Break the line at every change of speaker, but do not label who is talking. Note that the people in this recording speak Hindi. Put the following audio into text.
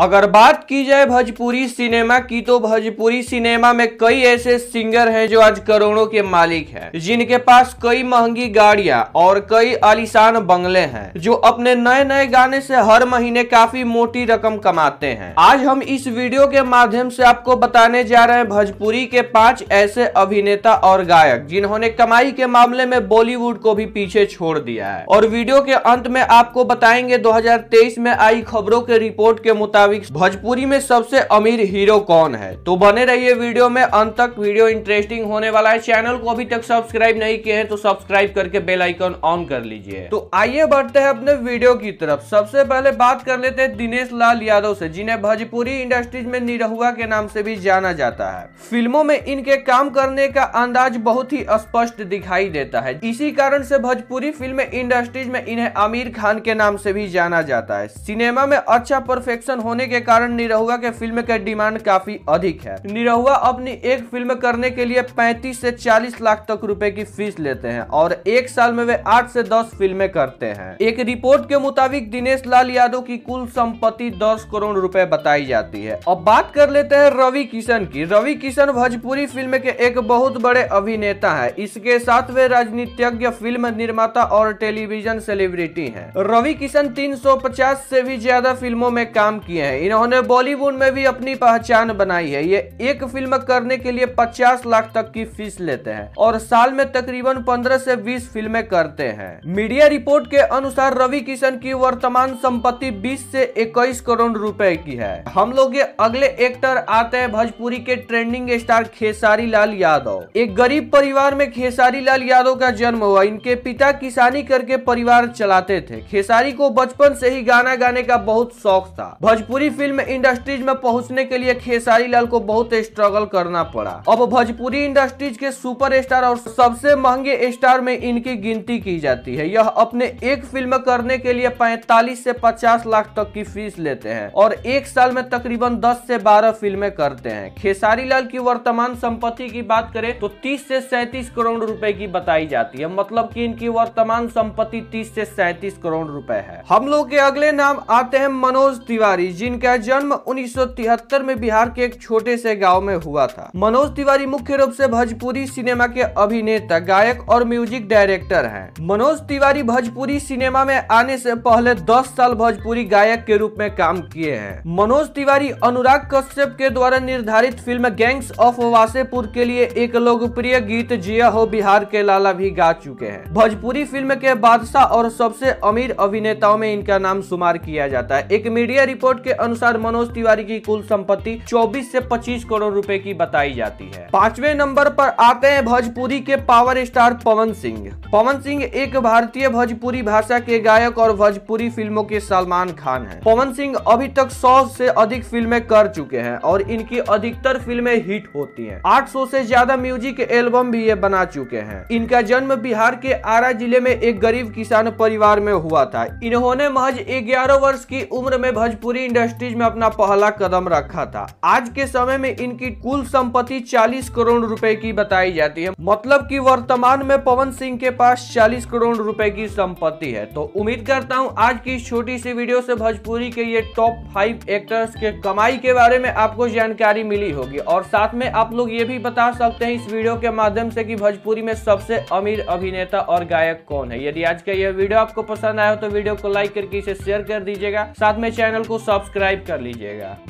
अगर बात की जाए भोजपुरी सिनेमा की तो भोजपुरी सिनेमा में कई ऐसे सिंगर हैं जो आज करोड़ों के मालिक हैं जिनके पास कई महंगी गाड़ियां और कई आलिशान बंगले हैं जो अपने नए नए गाने से हर महीने काफी मोटी रकम कमाते हैं आज हम इस वीडियो के माध्यम से आपको बताने जा रहे हैं भोजपुरी के पांच ऐसे अभिनेता और गायक जिन्होंने कमाई के मामले में बॉलीवुड को भी पीछे छोड़ दिया है और वीडियो के अंत में आपको बताएंगे दो में आई खबरों के रिपोर्ट के मुताबिक मुताबिक भोजपुरी में सबसे अमीर हीरो कौन है तो बने रहिए वीडियो में अंत तक वीडियो इंटरेस्टिंग होने वाला है चैनल को अभी तक सब्सक्राइब नहीं किए हैं तो सब्सक्राइब करके बेल आइकन ऑन कर लीजिए तो आइए बढ़ते हैं अपने वीडियो की तरफ सबसे पहले बात कर लेते हैं दिनेश लाल यादव से जिन्हें भोजपुरी इंडस्ट्रीज में निरहुआ के नाम से भी जाना जाता है फिल्मों में इनके काम करने का अंदाज बहुत ही स्पष्ट दिखाई देता है इसी कारण से भोजपुरी फिल्म इंडस्ट्रीज में इन्हें आमिर खान के नाम से भी जाना जाता है सिनेमा में अच्छा परफेक्शन होने होने के कारण निरहुआ के फिल्म का डिमांड काफी अधिक है निरहुआ अपनी एक फिल्म करने के लिए 35 से 40 लाख तक रुपए की फीस लेते हैं और एक साल में वे 8 से 10 फिल्में करते हैं एक रिपोर्ट के मुताबिक दिनेश लाल यादव की कुल संपत्ति 10 करोड़ रुपए बताई जाती है अब बात कर लेते हैं रवि किशन की रवि किशन भोजपुरी फिल्म के एक बहुत बड़े अभिनेता है इसके साथ वे राजनीतिज्ञ फिल्म निर्माता और टेलीविजन सेलिब्रिटी है रवि किशन 350 से भी ज्यादा फिल्मों में काम किए हैं इन्होंने बॉलीवुड में भी अपनी पहचान बनाई है ये एक फिल्म करने के लिए 50 लाख तक की फीस लेते हैं और साल में तकरीबन 15 से 20 फिल्में करते हैं मीडिया रिपोर्ट के अनुसार रवि किशन की वर्तमान संपत्ति 20 से 21 करोड़ रुपए की है हम लोग ये अगले एक्टर आते हैं भोजपुरी के ट्रेंडिंग स्टार खेसारी लाल यादव एक गरीब परिवार में खेसारी लाल यादव का जन्म हुआ इनके पिता किसानी करके परिवार चलाते थे खेसारी को बचपन से ही गाना गाने का बहुत शौक था भोजपुरी भोजपुरी फिल्म इंडस्ट्रीज में पहुंचने के लिए खेसारी लाल को बहुत स्ट्रगल करना पड़ा अब भोजपुरी इंडस्ट्रीज के सुपर स्टार और सबसे महंगे स्टार में इनकी गिनती की जाती है यह अपने एक फिल्म करने के लिए 45 से पचास लाख तक की फीस लेते हैं और एक साल में तकरीबन दस से बारह फिल्में करते हैं खेसारी लाल की वर्तमान संपत्ति की बात करें तो तीस से सैतीस करोड़ रूपए की बताई जाती है मतलब कि इनकी वर्तमान संपत्ति 30 से सैतीस करोड़ रुपए है हम लोग के अगले नाम आते हैं मनोज तिवारी जिनका जन्म उन्नीस में बिहार के एक छोटे से गाँव में हुआ था मनोज तिवारी मुख्य रूप से भोजपुरी सिनेमा के अभिनेता गायक और म्यूजिक डायरेक्टर हैं। मनोज तिवारी भोजपुरी सिनेमा में आने से पहले 10 साल भोजपुरी गायक के रूप में काम किए हैं मनोज तिवारी अनुराग कश्यप के द्वारा निर्धारित फिल्म गैंग्स ऑफ वासेपुर के लिए एक लोकप्रिय गीत जिया हो बिहार के लाला भी गा चुके हैं भोजपुरी फिल्म के बादशाह और सबसे अमीर अभिनेताओं में इनका नाम शुमार किया जाता है एक मीडिया रिपोर्ट के के अनुसार मनोज तिवारी की कुल संपत्ति 24 से 25 करोड़ रुपए की बताई जाती है पांचवें नंबर पर आते हैं भोजपुरी के पावर स्टार पवन सिंह पवन सिंह एक भारतीय भोजपुरी भाषा के गायक और भोजपुरी फिल्मों के सलमान खान है पवन सिंह अभी तक सौ से अधिक फिल्में कर चुके हैं और इनकी अधिकतर फिल्में हिट होती हैं 800 से ज्यादा म्यूजिक एल्बम भी ये बना चुके हैं इनका जन्म बिहार के आरा जिले में एक गरीब किसान परिवार में हुआ था इन्होंने महज ग्यारह वर्ष की उम्र में भोजपुरी इंडस्ट्री इंडस्ट्रीज में अपना पहला कदम रखा था आज के समय में इनकी कुल संपत्ति 40 करोड़ रुपए की बताई जाती है मतलब कि वर्तमान में पवन सिंह के पास 40 करोड़ रुपए की संपत्ति है तो उम्मीद करता हूँ आज की छोटी सी वीडियो से भोजपुरी के ये टॉप फाइव एक्टर्स के कमाई के बारे में आपको जानकारी मिली होगी और साथ में आप लोग ये भी बता सकते हैं इस वीडियो के माध्यम से की भोजपुरी में सबसे अमीर अभिनेता और गायक कौन है यदि आज का यह वीडियो आपको पसंद आया हो तो वीडियो को लाइक करके इसे शेयर कर दीजिएगा साथ में चैनल को सब्सक्राइब सब्सक्राइब कर लीजिएगा